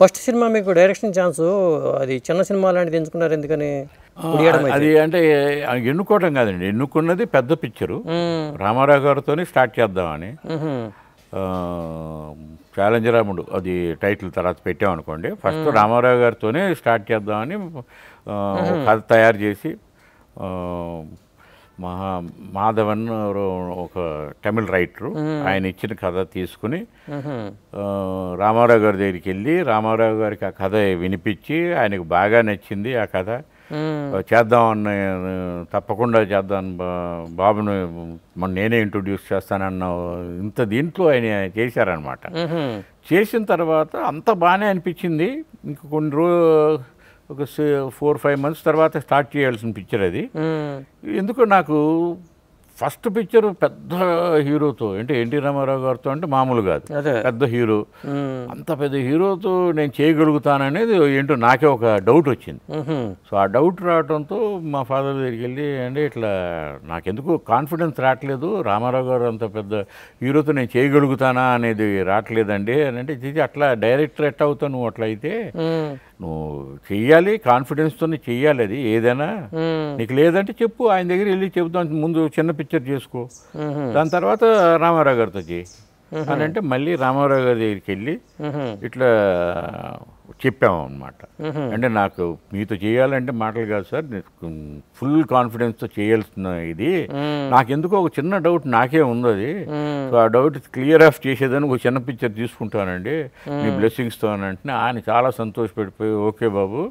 First cinema మీకు direction chance అది చిన్న సినిమా లాంటిది ఎంచుకున్నారు ఎందుకని అది అంటే ఎన్నుకోవటం కాదండి ఎన్నుకున్నది పెద్ద పిక్చరు రామారావు గారితో స్టార్ట్ చేద్దామని రాముడు అది టైటిల్ తర్వాత పెట్టామనుకోండి ఫస్ట్ రామారావు గారితోనే స్టార్ట్ చేద్దామని కథ తయారు చేసి మహా మాధవన్ ఒక తమిళ్ రైటరు ఆయన ఇచ్చిన కథ తీసుకుని రామారావు గారి దగ్గరికి వెళ్ళి రామారావు గారికి ఆ కథ వినిపించి ఆయనకు బాగా నచ్చింది ఆ కథ చేద్దాం అన్న తప్పకుండా చేద్దాం బాబును మన నేనే ఇంట్రొడ్యూస్ చేస్తానన్న ఇంత దీంట్లో ఆయన చేశారనమాట చేసిన తర్వాత అంత బాగానే అనిపించింది ఇంక కొన్ని రోజు ఒక ఫోర్ ఫైవ్ మంత్స్ తర్వాత స్టార్ట్ చేయాల్సిన పిక్చర్ అది ఎందుకో నాకు ఫస్ట్ పిక్చర్ పెద్ద హీరోతో అంటే ఎన్టీ రామారావు గారితో అంటే మామూలు కాదు పెద్ద హీరో అంత పెద్ద హీరోతో నేను చేయగలుగుతాననేది ఏంటో నాకే ఒక డౌట్ వచ్చింది సో ఆ డౌట్ రావడంతో మా ఫాదర్ దగ్గరికి వెళ్ళి అంటే ఇట్లా నాకెందుకు కాన్ఫిడెన్స్ రావట్లేదు రామారావు గారు అంత పెద్ద హీరోతో నేను చేయగలుగుతానా అనేది రావట్లేదండి అని అంటే ఇది అట్లా డైరెక్టర్ ఎట్ అవుతావు నువ్వు అట్లా అయితే నువ్వు చెయ్యాలి కాన్ఫిడెన్స్తో చెయ్యాలి అది ఏదైనా నీకు లేదంటే చెప్పు ఆయన దగ్గర వెళ్ళి చెబుతాను ముందు చిన్న పిక్చర్ పిక్చర్ చేసుకో దాని తర్వాత రామారావు గారితో చేయి అని అంటే మళ్ళీ రామారావు గారి దగ్గరికి వెళ్ళి ఇట్లా చెప్పామన్నమాట అంటే నాకు మీతో చేయాలంటే మాటలు కాదు సార్ ఫుల్ కాన్ఫిడెన్స్తో చేయాల్సిన ఇది నాకెందుకో ఒక చిన్న డౌట్ నాకే ఉంది అది సో ఆ డౌట్ క్లియర్ ఆఫ్ చేసేదని ఒక చిన్న పిక్చర్ తీసుకుంటానండి మీ బ్లెస్సింగ్స్తో అని అంటే ఆయన చాలా సంతోషపడిపోయి ఓకే బాబు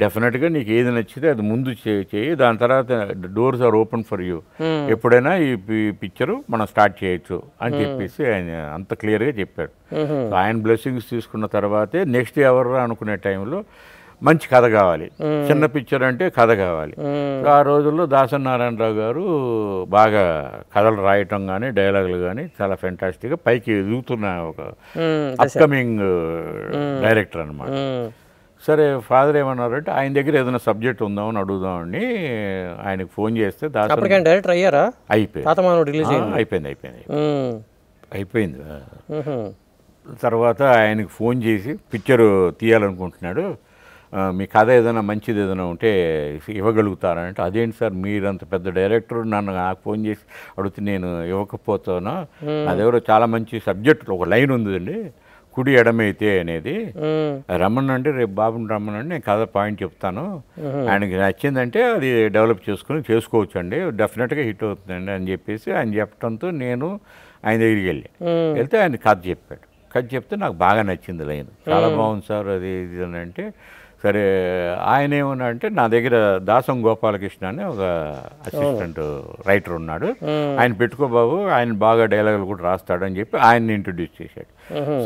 డెఫినెట్గా నీకు ఏది నచ్చితే అది ముందు చేయి దాని తర్వాత doors are open for you hmm. ఎప్పుడైనా ఈ పిక్చర్ మనం స్టార్ట్ చేయొచ్చు అని hmm. చెప్పేసి ఆయన అంత క్లియర్గా చెప్పాడు hmm. ఆయన బ్లెస్సింగ్స్ తీసుకున్న తర్వాతే నెక్స్ట్ ఎవరు అనుకునే టైంలో మంచి కథ కావాలి చిన్న పిక్చర్ అంటే కథ కావాలి ఆ రోజుల్లో దాసన్ నారాయణరావు గారు బాగా కథలు రాయటం కానీ డైలాగులు కానీ చాలా ఫెంటాస్టిక్గా పైకి ఎదుగుతున్న ఒక అప్కమింగ్ డైరెక్టర్ అనమాట సరే ఫాదర్ ఏమన్నారు అంటే ఆయన దగ్గర ఏదైనా సబ్జెక్ట్ ఉందామని అడుగుదామని ఆయనకు ఫోన్ చేస్తే డైరెక్టర్ అయ్యారా అయిపోయింది అయిపోయింది అయిపోయింది అయిపోయింది తర్వాత ఆయనకు ఫోన్ చేసి పిక్చరు తీయాలనుకుంటున్నాడు మీ కథ ఏదైనా మంచిది ఏదైనా ఉంటే ఇవ్వగలుగుతారా అంటే అదేంటి సార్ మీరంత పెద్ద డైరెక్టర్ నన్ను నాకు ఫోన్ చేసి అడిగితే నేను ఇవ్వకపోతాను అదెవరో చాలా మంచి సబ్జెక్ట్ ఒక లైన్ ఉందండి కుడి ఎడమైతే అనేది రమ్మనండి రేపు బాబుని రమ్మనండి నేను కథ పాయింట్ చెప్తాను ఆయనకి నచ్చిందంటే అది డెవలప్ చేసుకుని చేసుకోవచ్చు అండి డెఫినెట్గా హిట్ అవుతుందండి అని చెప్పేసి ఆయన చెప్పడంతో నేను ఆయన దగ్గరికి వెళ్ళి వెళ్తే ఆయన కథ చెప్పాడు కథ చెప్తే నాకు బాగా నచ్చింది లైన్ చాలా బాగుంది సార్ అది ఇది అని అంటే సరే ఆయన ఏమన్నాడంటే నా దగ్గర దాసం గోపాలకృష్ణ అని ఒక అసిస్టెంట్ రైటర్ ఉన్నాడు ఆయన పెట్టుకో బాబు ఆయన బాగా డైలాగులు కూడా రాస్తాడని చెప్పి ఆయన్ని ఇంట్రొడ్యూస్ చేశాడు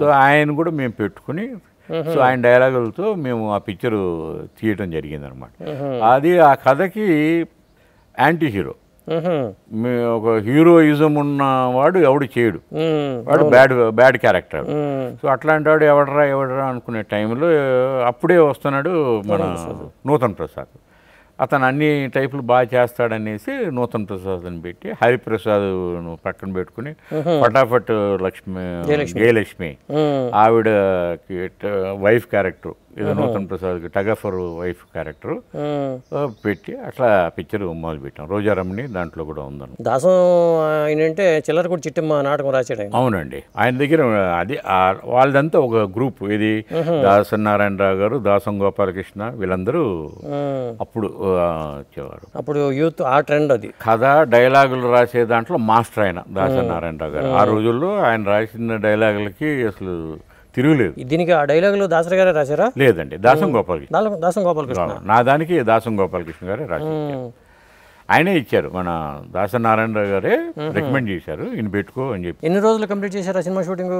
సో ఆయన కూడా మేము పెట్టుకుని సో ఆయన డైలాగులతో మేము ఆ పిక్చరు తీయటం జరిగిందనమాట అది ఆ కథకి యాంటీ హీరో మీ ఒక హీరోయిజం ఉన్నవాడు ఎవడు చేయడు వాడు బ్యాడ్ బ్యాడ్ క్యారెక్టర్ సో అట్లాంటి వాడు ఎవడరా ఎవడరా అనుకునే టైంలో అప్పుడే వస్తున్నాడు మన నూతన్ ప్రసాద్ అతను అన్ని టైపులు బాగా చేస్తాడనేసి నూతన్ ప్రసాద్ని పెట్టి హరిప్రసాద్ పక్కన పెట్టుకుని ఫటాఫట్ లక్ష్మి జయలక్ష్మి ఆవిడ వైఫ్ క్యారెక్టర్ ఏదో నూతన్ ప్రసాద్కి టగఫర్ వైఫ్ క్యారెక్టర్ పెట్టి అట్లా పిక్చర్ మొదలు పెట్టాం రోజారమ్మని దాంట్లో కూడా ఉందను దాసం చిల్లర కూడా చిట్టమ్మ నాటకం రాశాడు అవునండి ఆయన దగ్గర అది వాళ్ళదంతా ఒక గ్రూప్ ఇది దాసన్ నారాయణరావు గారు దాసం గోపాలకృష్ణ వీళ్ళందరూ అప్పుడు వచ్చేవారు అప్పుడు యూత్ ఆ ట్రెండ్ అది కథ డైలాగులు రాసే దాంట్లో మాస్టర్ ఆయన దాసన్ నారాయణరావు గారు ఆ రోజుల్లో ఆయన రాసిన డైలాగులకి అసలు తిరుగులేదు దీనికి ఆ డైలాగులు దాసర గారే రాశారా లేదండి దాసం గోపాలకృష్ణ దాసం గోపాలకృష్ణ నా దానికి దాసం గోపాలకృష్ణ గారే రాశారు ఆయనే ఇచ్చారు మన దాసనారాయణరావు గారే రికమెండ్ చేశారు ఈయన పెట్టుకో అని చెప్పి ఎన్ని రోజులు కంప్లీట్ చేశారు ఆ సినిమా షూటింగ్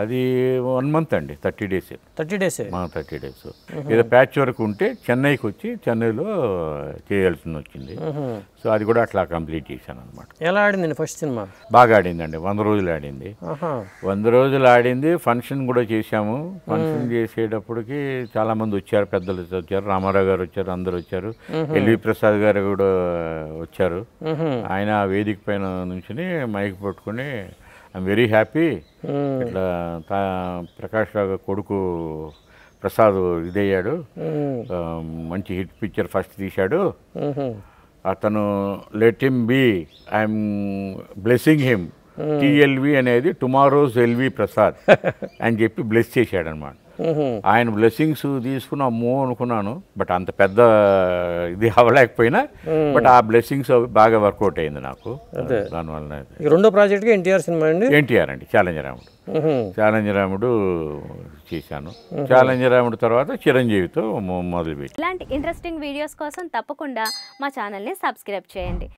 అది వన్ మంత్ అండి thirty days thirty days thirty days ఏదో ప్యాచ్ వరకు ఉంటే చెన్నైకి వచ్చి చెన్నైలో చేయాల్సింది వచ్చింది సో అది కూడా అట్లా కంప్లీట్ చేశాను అనమాట ఎలా ఆడిందండి ఫస్ట్ సినిమా బాగా ఆడిందండి వంద రోజులు ఆడింది వంద రోజులు ఆడింది ఫంక్షన్ కూడా చేశాము ఫంక్షన్ చేసేటప్పటికి చాలా మంది వచ్చారు పెద్దలు వచ్చారు రామారావు గారు వచ్చారు అందరు వచ్చారు ఎల్వి ప్రసాద్ గారు కూడా వచ్చారు ఆయన ఆ వేదిక పైన నుంచి మైక్ పట్టుకుని ఐఎమ్ వెరీ హ్యాపీ ఇట్లా ప్రకాష్ రావు కొడుకు ప్రసాద్ ఇదయ్యాడు మంచి హిట్ పిక్చర్ ఫస్ట్ తీశాడు అతను let him be I'm blessing him TLV అనేది టుమారోస్ ఎల్వి ప్రసాద్ అని చెప్పి బ్లెస్ చేశాడనమాట ఆయన బ్లెస్సింగ్స్ తీసుకుని అనుకున్నాను బట్ అంత పెద్ద ఇది అవ్వలేకపోయినా బట్ ఆ బ్లెస్సింగ్స్ బాగా వర్కౌట్ అయింది నాకు దానివల్ల రెండో ప్రాజెక్ట్ ఎన్టీఆర్ సినిమా అండి ఎన్టీఆర్ అండి రాముడు ఛాలెంజరాముడు రాముడు చేశాను రాముడు తర్వాత చిరంజీవితో మొదలుపెట్టి ఇలాంటి ఇంట్రెస్టింగ్ వీడియోస్ కోసం తప్పకుండా మా ఛానల్ని సబ్స్క్రైబ్ చేయండి